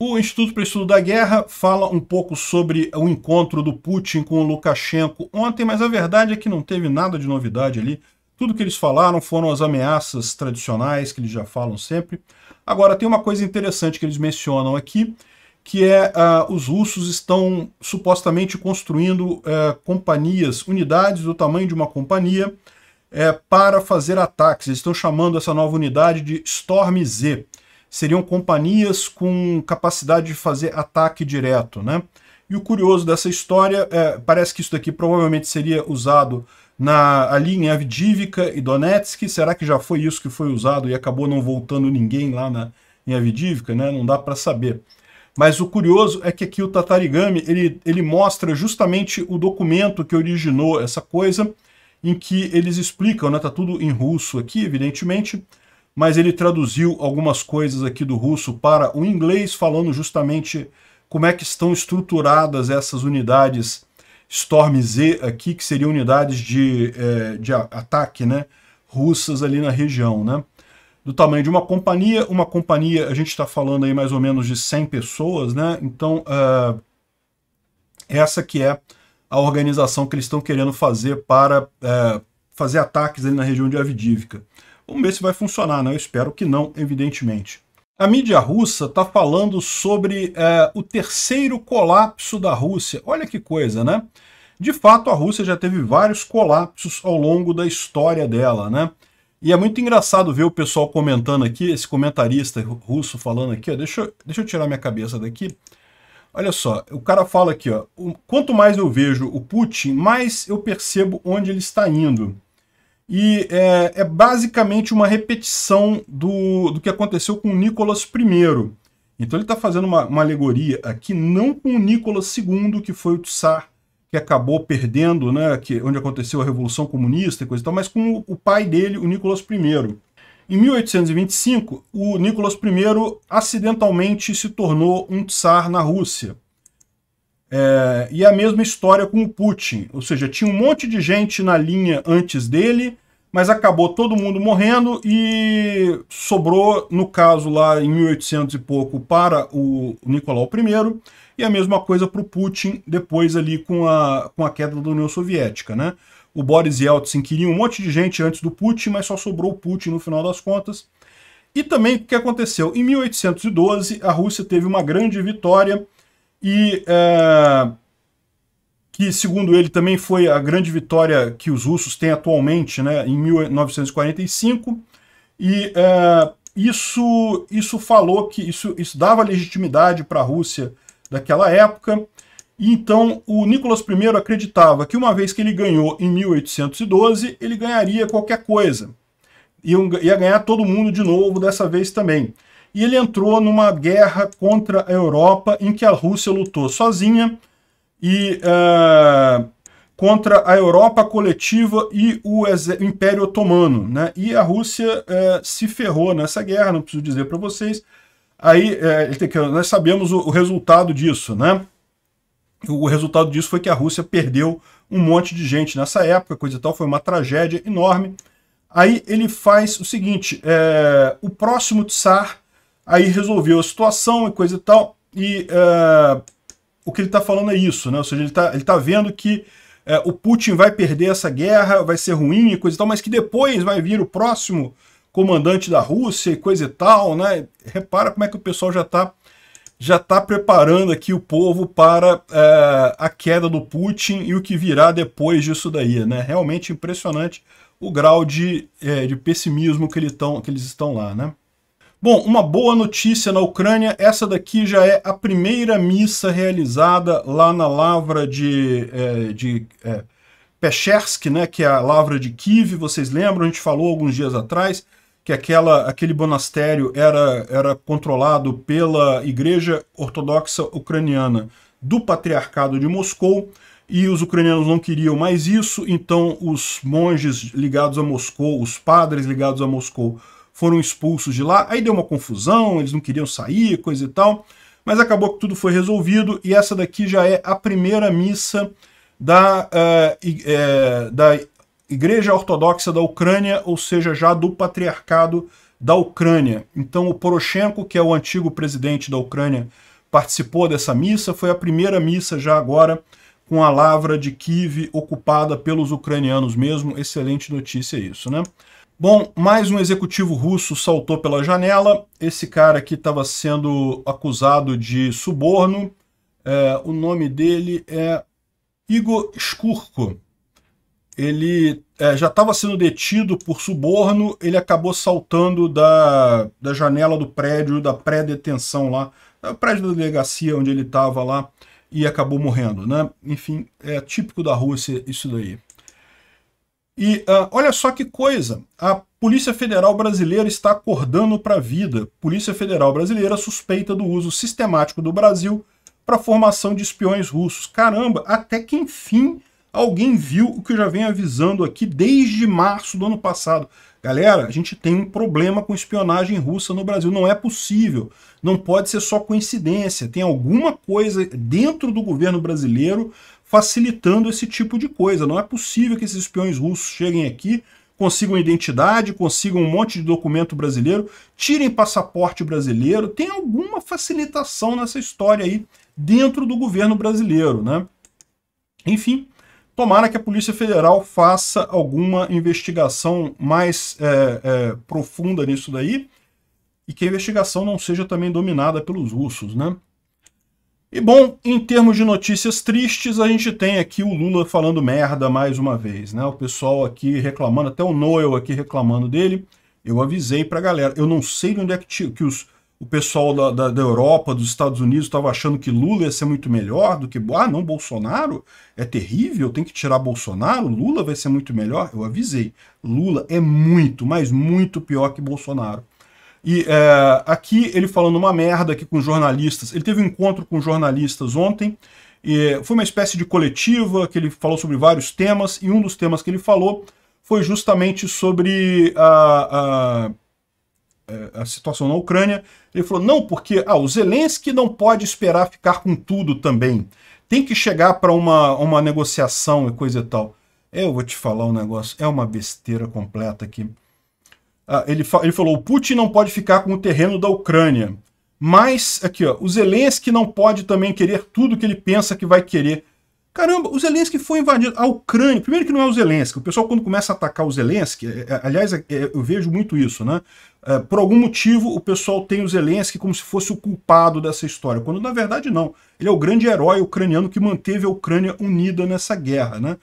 O Instituto para Estudo da Guerra fala um pouco sobre o encontro do Putin com o Lukashenko ontem, mas a verdade é que não teve nada de novidade ali. Tudo que eles falaram foram as ameaças tradicionais que eles já falam sempre. Agora, tem uma coisa interessante que eles mencionam aqui, que é uh, os russos estão supostamente construindo uh, companhias, unidades do tamanho de uma companhia, uh, para fazer ataques. Eles estão chamando essa nova unidade de Storm Z. Seriam companhias com capacidade de fazer ataque direto, né? E o curioso dessa história, eh, parece que isso daqui provavelmente seria usado na, ali em Avdivka e Donetsk. Será que já foi isso que foi usado e acabou não voltando ninguém lá na, em Avdivka? Né? Não dá para saber. Mas o curioso é que aqui o Tatarigami ele, ele mostra justamente o documento que originou essa coisa, em que eles explicam, né? Tá tudo em russo aqui, evidentemente, mas ele traduziu algumas coisas aqui do russo para o inglês, falando justamente como é que estão estruturadas essas unidades Storm Z aqui, que seriam unidades de, é, de ataque né, russas ali na região. Né? Do tamanho de uma companhia, uma companhia, a gente está falando aí mais ou menos de 100 pessoas, né? então uh, essa que é a organização que eles estão querendo fazer para uh, fazer ataques ali na região de Avdivka. Vamos ver se vai funcionar, né? Eu espero que não, evidentemente. A mídia russa está falando sobre é, o terceiro colapso da Rússia. Olha que coisa, né? De fato, a Rússia já teve vários colapsos ao longo da história dela, né? E é muito engraçado ver o pessoal comentando aqui, esse comentarista russo falando aqui, ó, deixa, eu, deixa eu tirar minha cabeça daqui. Olha só, o cara fala aqui, ó, quanto mais eu vejo o Putin, mais eu percebo onde ele está indo. E é, é basicamente uma repetição do, do que aconteceu com Nicolas I. Então ele está fazendo uma, uma, alegoria aqui, não com o Nicolas II, que foi o Tsar, que acabou perdendo, né, que, onde aconteceu a Revolução Comunista e coisa e tal, mas com o, o pai dele, o Nicolas I. Em 1825, o Nicolas I acidentalmente se tornou um tsar na Rússia. É, e a mesma história com o Putin. Ou seja, tinha um monte de gente na linha antes dele, mas acabou todo mundo morrendo e sobrou, no caso lá em 1800 e pouco, para o Nicolau I, e a mesma coisa para o Putin depois ali com a, com a queda da União Soviética, né? O Boris Yeltsin queria um monte de gente antes do Putin, mas só sobrou o Putin no final das contas. E também o que aconteceu? Em 1812, a Rússia teve uma grande vitória e é, que, segundo ele, também foi a grande vitória que os russos têm atualmente, né, em 1945. E é, isso, isso falou que isso, isso dava legitimidade para a Rússia daquela época. E então o Nicolas I acreditava que uma vez que ele ganhou em 1812, ele ganharia qualquer coisa. Ia ganhar todo mundo de novo dessa vez também e ele entrou numa guerra contra a Europa em que a Rússia lutou sozinha e uh, contra a Europa coletiva e o, Império Otomano. Né? E a Rússia uh, se ferrou nessa guerra, não preciso dizer para vocês. Aí uh, nós sabemos o, o resultado disso, né? O resultado disso foi que a Rússia perdeu um monte de gente nessa época, coisa e tal, foi uma tragédia enorme. Aí ele faz o seguinte, é, o próximo tsar Aí resolveu a situação e coisa e tal. E é, o que ele está falando é isso, né? Ou seja, ele está ele tá vendo que é, o Putin vai perder essa guerra, vai ser ruim e coisa e tal, mas que depois vai vir o próximo comandante da Rússia e coisa e tal, né? Repara como é que o pessoal já está já está preparando aqui o povo para é, a queda do Putin e o que virá depois disso daí, né? Realmente impressionante o grau de, de pessimismo que, ele tão, que eles estão lá, né? Bom, uma boa notícia na Ucrânia, essa daqui já é a primeira missa realizada lá na lavra de, é, de é, Pechersk, né, que é a lavra de Kiev, vocês lembram, a gente falou alguns dias atrás que aquela, aquele monastério era, era controlado pela Igreja Ortodoxa Ucraniana do Patriarcado de Moscou, e os ucranianos não queriam mais isso, então os monges ligados a Moscou, os padres ligados a Moscou, foram expulsos de lá. Aí deu uma confusão, eles não queriam sair, coisa e tal. Mas acabou que tudo foi resolvido e essa daqui já é a primeira missa da, uh, da Igreja Ortodoxa da Ucrânia, ou seja, já do Patriarcado da Ucrânia. Então o Poroshenko, que é o antigo presidente da Ucrânia, participou dessa missa. Foi a primeira missa já agora com a lavra de Kiev ocupada pelos ucranianos mesmo. Excelente notícia isso, né? Bom, mais um executivo russo saltou pela janela. Esse cara aqui estava sendo acusado de suborno. É, o nome dele é Igor Skurko. Ele é, já estava sendo detido por suborno, ele acabou saltando da, da janela do prédio, da pré-detenção lá, do prédio da delegacia onde ele estava lá, e acabou morrendo, né? Enfim, é típico da Rússia isso daí. E uh, olha só que coisa, a Polícia Federal Brasileira está acordando para a vida. Polícia Federal Brasileira suspeita do uso sistemático do Brasil para formação de espiões russos. Caramba, até que enfim alguém viu o que eu já venho avisando aqui desde março do ano passado. Galera, a gente tem um problema com espionagem russa no Brasil. Não é possível. Não pode ser só coincidência. Tem alguma coisa dentro do governo brasileiro facilitando esse tipo de coisa. Não é possível que esses espiões russos cheguem aqui, consigam identidade, consigam um monte de documento brasileiro, tirem passaporte brasileiro. Tem alguma facilitação nessa história aí dentro do governo brasileiro, né? Enfim, tomara que a Polícia Federal faça alguma investigação mais é, é, profunda nisso daí e que a investigação não seja também dominada pelos russos, né? E bom, em termos de notícias tristes, a gente tem aqui o Lula falando merda mais uma vez, né? O pessoal aqui reclamando, até o Noel aqui reclamando dele. Eu avisei pra galera, eu não sei de onde é que, que os, o pessoal da, da, da, Europa, dos Estados Unidos, estava achando que Lula ia ser muito melhor do que... Ah, não, Bolsonaro é terrível, tem que tirar Bolsonaro, Lula vai ser muito melhor. Eu avisei, Lula é muito, mas muito pior que Bolsonaro. E é, aqui ele falando uma merda aqui com jornalistas. Ele teve um encontro com jornalistas ontem. E foi uma espécie de coletiva que ele falou sobre vários temas. E um dos temas que ele falou foi justamente sobre a, a, eh, a situação na Ucrânia. Ele falou: não, porque ah, o Zelensky não pode esperar ficar com tudo também. Tem que chegar para uma, uma negociação e coisa e tal. É, eu vou te falar um negócio, é uma besteira completa aqui. Ah, ele, ele falou: o Putin não pode ficar com o terreno da Ucrânia. Mas, aqui, ó, o Zelensky não pode também querer tudo que ele pensa que vai querer. Caramba, o Zelensky foi invadido. A Ucrânia. Primeiro que não é o Zelensky. O pessoal, quando começa a atacar o Zelensky, é, é aliás, é, é, eu vejo muito isso, né? É, por algum motivo, o pessoal tem o Zelensky como se fosse o culpado dessa história, quando na verdade não. Ele é o grande herói ucraniano que manteve a Ucrânia unida nessa guerra, né?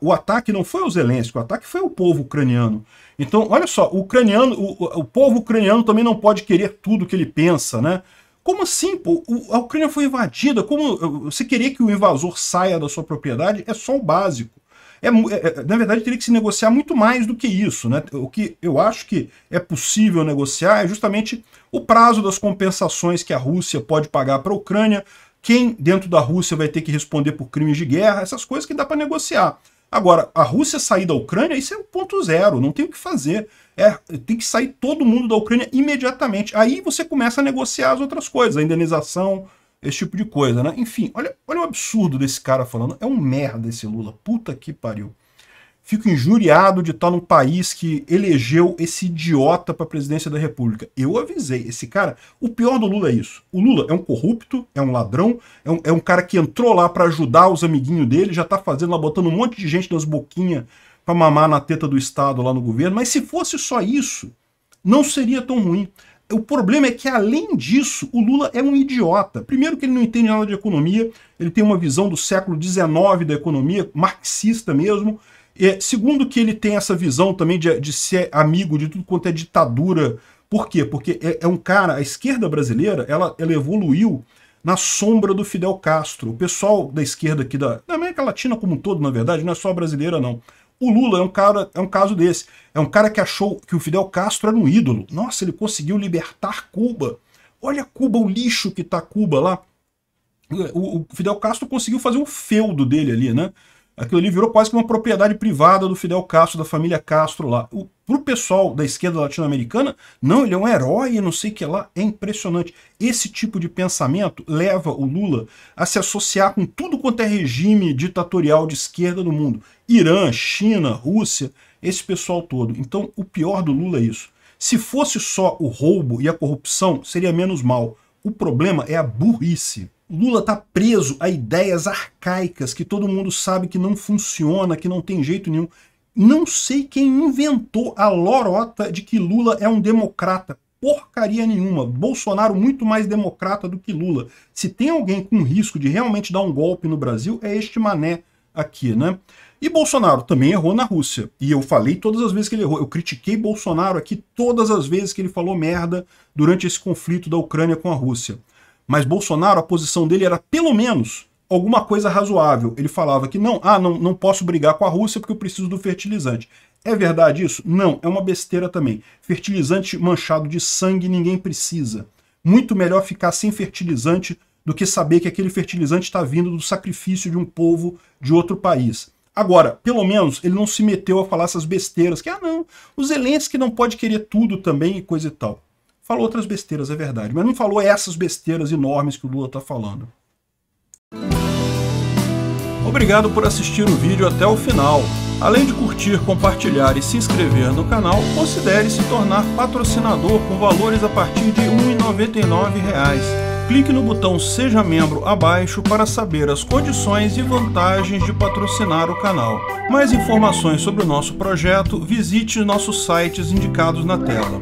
o ataque não foi o Zelensky, o ataque foi o povo ucraniano. Então, olha só, o, ucraniano, o, o povo ucraniano também não pode querer tudo o que ele pensa, né? Como assim? Pô? A Ucrânia foi invadida. Como eh, você querer que o invasor saia da sua propriedade é só o básico. É, é, é, na verdade, teria que se negociar muito mais do que isso. Né? O que eu acho que é possível negociar é justamente o prazo das compensações que a Rússia pode pagar para a Ucrânia, quem dentro da Rússia vai ter que responder por crimes de guerra, essas coisas que dá para negociar. Agora, a Rússia sair da Ucrânia, isso é o um ponto zero, não tem o que fazer. É, tem que sair todo mundo da Ucrânia imediatamente. Aí você começa a negociar as outras coisas, a indenização, esse tipo de coisa, né? Enfim, olha, olha o absurdo desse cara falando. É um merda esse Lula, puta que pariu. Fico injuriado de estar num país que elegeu esse idiota para a presidência da República. Eu avisei, esse cara. O pior do Lula é isso. O Lula é um corrupto, é um ladrão, é um, é um cara que entrou lá para ajudar os amiguinhos dele, já tá fazendo lá, botando um monte de gente nas boquinhas para mamar na teta do Estado lá no governo. Mas se fosse só isso, não seria tão ruim. O problema é que, além disso, o Lula é um idiota. Primeiro que ele não entende nada de economia, ele tem uma visão do século XIX da economia, marxista mesmo. É, segundo que ele tem essa visão também de, de ser amigo de tudo quanto é ditadura. Por quê? Porque é, é um cara, a esquerda brasileira, ela, ela evoluiu na sombra do Fidel Castro. O pessoal da esquerda aqui da, da América Latina como um todo, na verdade, não é só brasileira, não. O Lula é um, cara, é um caso desse. É um cara que achou que o Fidel Castro era um ídolo. Nossa, ele conseguiu libertar Cuba. Olha Cuba, o lixo que tá Cuba lá. O, o Fidel Castro conseguiu fazer um feudo dele ali, né? Aquilo ali virou quase que uma propriedade privada do Fidel Castro, da família Castro lá. O, pro pessoal da esquerda latino-americana, não, ele é um herói e não sei o que lá. É impressionante. Esse tipo de pensamento leva o Lula a se associar com tudo quanto é regime ditatorial de esquerda no mundo. Irã, China, Rússia, esse pessoal todo. Então, o pior do Lula é isso. Se fosse só o roubo e a corrupção, seria menos mal. O problema é a burrice. Lula está preso a ideias arcaicas que todo mundo sabe que não funciona, que não tem jeito nenhum. Não sei quem inventou a lorota de que Lula é um democrata. Porcaria nenhuma. Bolsonaro muito mais democrata do que Lula. Se tem alguém com risco de realmente dar um golpe no Brasil, é este mané aqui, né? E Bolsonaro também errou na Rússia. E eu falei todas as vezes que ele errou. Eu critiquei Bolsonaro aqui todas as vezes que ele falou merda durante esse conflito da Ucrânia com a Rússia. Mas Bolsonaro, a posição dele era pelo menos alguma coisa razoável. Ele falava que não, ah, não, não posso brigar com a Rússia porque eu preciso do fertilizante. É verdade isso? Não, é uma besteira também. Fertilizante manchado de sangue ninguém precisa. Muito melhor ficar sem fertilizante do que saber que aquele fertilizante está vindo do sacrifício de um povo de outro país. Agora, pelo menos ele não se meteu a falar essas besteiras, que ah não, elenses Zelensky não pode querer tudo também e coisa e tal. Falou outras besteiras, é verdade, mas não falou essas besteiras enormes que o Lula está falando. Obrigado por assistir o vídeo até o final. Além de curtir, compartilhar e se inscrever no canal, considere se tornar patrocinador com valores a partir de R$ 1,99 clique no botão Seja Membro abaixo para saber as condições e vantagens de patrocinar o canal. Mais informações sobre o nosso projeto, visite nossos sites indicados na tela.